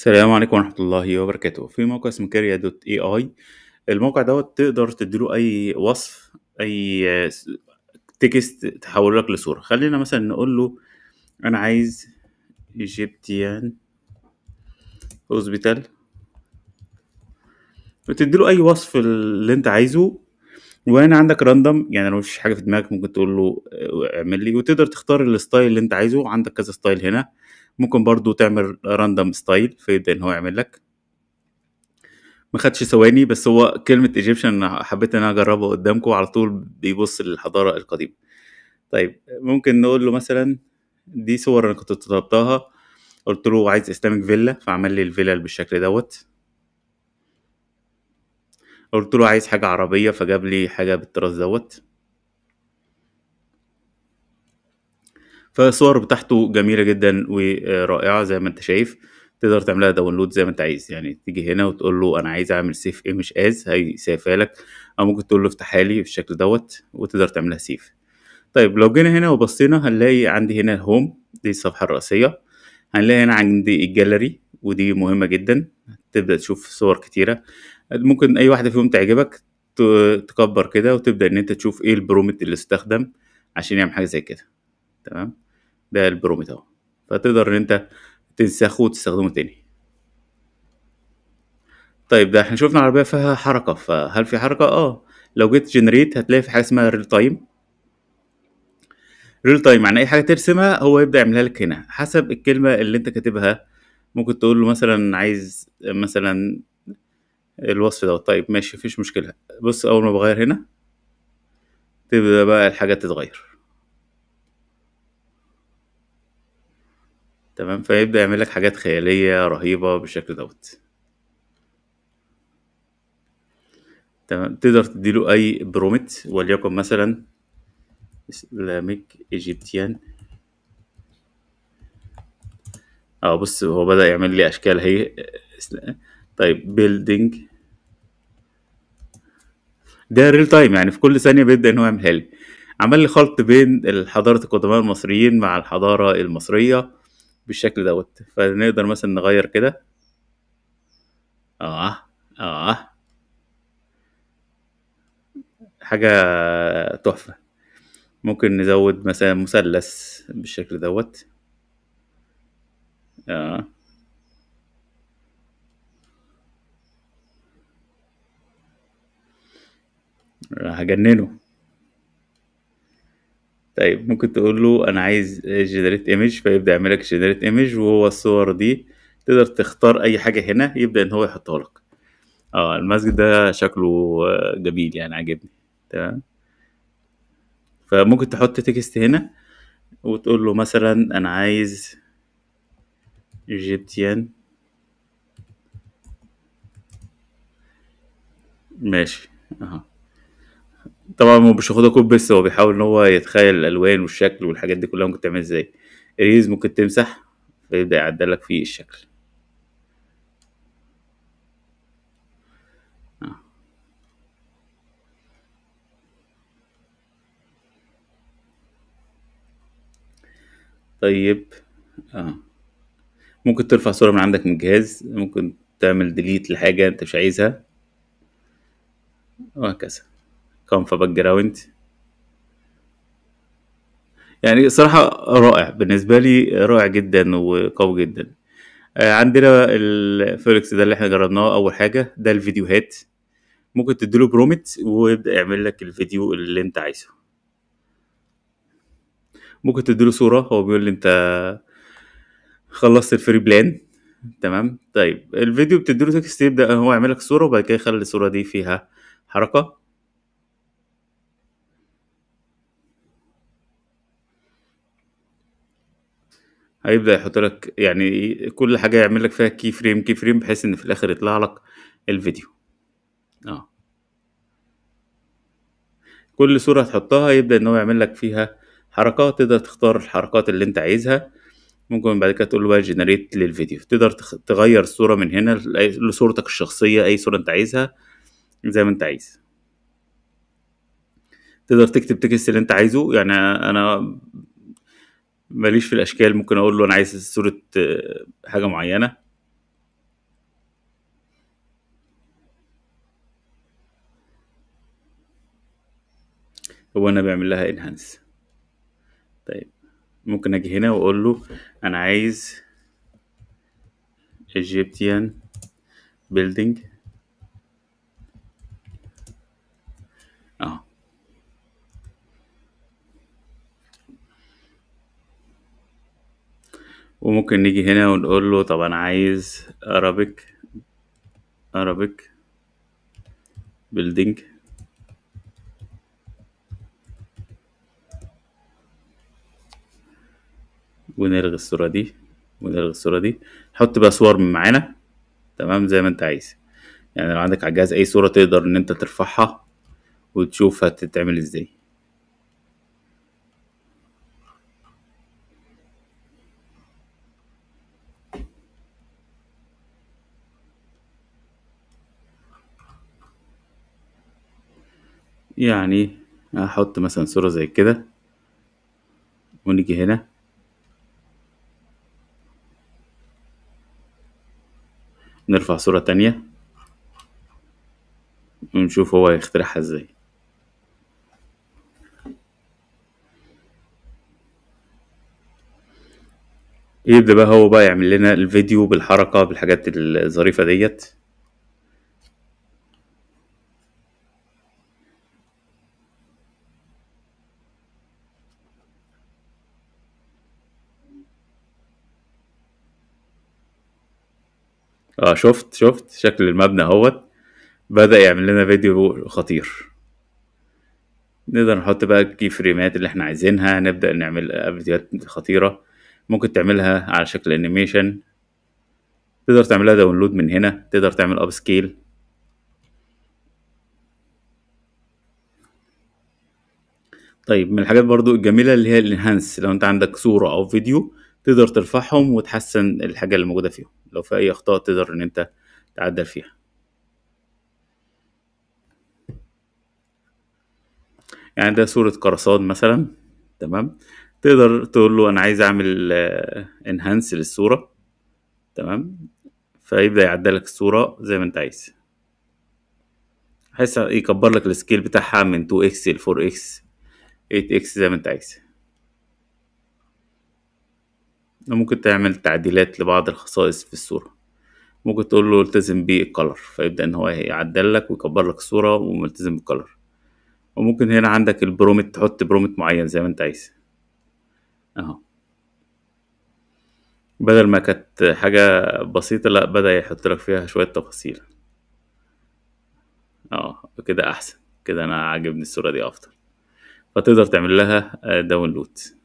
السلام عليكم ورحمة الله وبركاته في موقع اسمه كاريا دوت اي اي الموقع دوت تقدر تديله اي وصف اي تكست تحوله لك لصورة خلينا مثلا نقول له انا عايز ايجيبتيان هوسبيتال وتديله اي وصف اللي انت عايزه وهنا عندك راندوم يعني لو مفيش حاجه في دماغك ممكن تقول له اعمل لي وتقدر تختار الستايل اللي انت عايزه عندك كذا ستايل هنا ممكن برضو تعمل راندوم ستايل فيبدا ان هو يعمل لك ما خدش ثواني بس هو كلمه ايجيبشن حبيت ان انا اجربها قدامكم على طول بيبص للحضاره القديمه طيب ممكن نقول له مثلا دي صور انا كنت طلبتها قلت له عايز اسلامك فيلا فعمل لي الفيلا بالشكل دوت قلت له عايز حاجه عربيه فجاب لي حاجه بالطراز دوت فالصور بتاعته جميله جدا ورائعه زي ما انت شايف تقدر تعملها داونلود زي ما انت عايز يعني تيجي هنا وتقول له انا عايز اعمل سيف ايمج از هيسيفها لك او ممكن تقول له افتحها لي بالشكل دوت وتقدر تعملها سيف طيب لو جينا هنا وبصينا هنلاقي عندي هنا الهوم دي الصفحه الرئيسيه هنلاقي هنا عندي الجاليري ودي مهمه جدا تبدا تشوف صور كتيره ممكن اي واحده فيهم تعجبك تكبر كده وتبدا ان انت تشوف ايه البرومت اللي استخدم عشان يعمل حاجه زي كده تمام ده البروميت اهو فتقدر ان انت تنسخه وتستخدمه تاني طيب ده احنا شفنا عربية فيها حركة فهل في حركة؟ اه لو جيت جنريت هتلاقي في حاجة اسمها ريل تايم ريل تايم يعني اي حاجة ترسمها هو يبدأ يعملها لك هنا حسب الكلمة اللي انت كاتبها ممكن تقول له مثلا عايز مثلا الوصف دوت طيب ماشي مفيش مشكلة بص أول ما بغير هنا تبدأ بقى الحاجات تتغير تمام فيبدأ يعمل لك حاجات خيالية رهيبة بالشكل دوت تمام تقدر تديله أي برومت وليكن مثلا إسلاميك إيجيبتيان اه بص هو بدأ يعمل لي أشكال اهي طيب بيلدينج ده ريل تايم يعني في كل ثانية بيبدأ إن هو يعملها لي عمل لي خلط بين الحضاره القدماء المصريين مع الحضارة المصرية بالشكل دوت فنقدر مثلا نغير كده اه اه حاجة تحفة ممكن نزود مثلا مثلث بالشكل دوت اه هجننه طيب ممكن تقول له انا عايز جنريت ايمج فيبدا يعمل لك جنريت ايمج وهو الصور دي تقدر تختار اي حاجه هنا يبدا ان هو يحطها لك اه المسجد ده شكله جميل يعني عاجبني تمام فممكن تحط تكست هنا وتقول له مثلا انا عايز ايجيبتيان ماشي اهو طبعا هو مش هياخدها كوب بس هو بيحاول ان هو يتخيل الالوان والشكل والحاجات دي كلها ممكن تعمل ازاي اريز ممكن تمسح فيبدا يعدلك فيه الشكل آه. طيب اه ممكن ترفع صورة من عندك من الجهاز ممكن تعمل ديليت لحاجة انت مش عايزها وهكذا في باك جراوند يعني صراحة رائع بالنسبة لي رائع جدا وقوي جدا آه، عندنا الفولكس ده اللي احنا جربناه أول حاجة ده الفيديوهات ممكن تديله برومت ويبدأ يعمل لك الفيديو اللي انت عايزه ممكن تديله صورة هو بيقول لي انت خلصت الفري بلان تمام طيب الفيديو بتديله تكست يبدأ هو يعمل لك صورة وبعد كده يخلي الصورة دي فيها حركة هيبدأ يحط لك يعني كل حاجة يعمل لك فيها كي فريم كي فريم بحيث إن في الآخر يطلع لك الفيديو اه كل صورة هتحطها يبدأ إن هو يعمل لك فيها حركات تقدر تختار الحركات اللي أنت عايزها ممكن بعد كده تقول له بقى جنريت للفيديو تقدر تغير الصورة من هنا لصورتك الشخصية أي صورة أنت عايزها زي ما أنت عايز تقدر تكتب تكست اللي أنت عايزه يعني أنا ماليش في الاشكال ممكن اقول له انا عايز صوره آه، حاجه معينه هو انا بعمل لها انهانس طيب ممكن اجي هنا واقول له انا عايز ايجيبتيان بيلدينج وممكن نيجي هنا ونقول له طب انا عايز ارابيك ارابيك بيلدينج ونلغي الصورة دي ونلغي الصورة دي حط بقى صور من معانا تمام زي ما انت عايز يعني لو عندك على الجهاز اي صورة تقدر ان انت ترفعها وتشوف هتتعمل ازاي يعني هحط مثلًا صورة زي كده، ونيجي هنا نرفع صورة تانية، ونشوف هو هيخترعها إزاي. يبدأ بقى هو بقى يعمل لنا الفيديو بالحركة بالحاجات الظريفة ديت اه شفت شفت شكل المبنى اهوت بدأ يعمل لنا فيديو خطير نقدر نحط بقى الكي فريمات اللي احنا عايزينها نبدأ نعمل فيديوهات خطيرة ممكن تعملها على شكل انيميشن تقدر تعملها داونلود من هنا تقدر تعمل اب سكيل طيب من الحاجات برضو الجميلة اللي هي الانهانس لو انت عندك صورة او فيديو تقدر ترفعهم وتحسن الحاجة اللي موجودة فيهم لو في أي أخطاء تقدر إن أنت تعدل فيها يعني ده صورة قرصان مثلا تمام تقدر تقول له أنا عايز أعمل انهانس للصورة تمام فيبدأ يعدلك الصورة زي ما أنت عايز يكبر لك السكيل بتاعها من 2x ل 4x 8x زي ما أنت عايز ممكن تعمل تعديلات لبعض الخصائص في الصورة ممكن تقول له التزم بالكلر فيبدأ ان هو يعدل لك ويكبر لك الصورة وملتزم بالكلر وممكن هنا عندك البرومت تحط برومت معين زي ما انت عايز اهو بدل ما كانت حاجة بسيطة لا بدأ يحط لك فيها شوية تفاصيل اه كده احسن كده انا عاجبني الصورة دي افضل فتقدر تعمل لها داونلود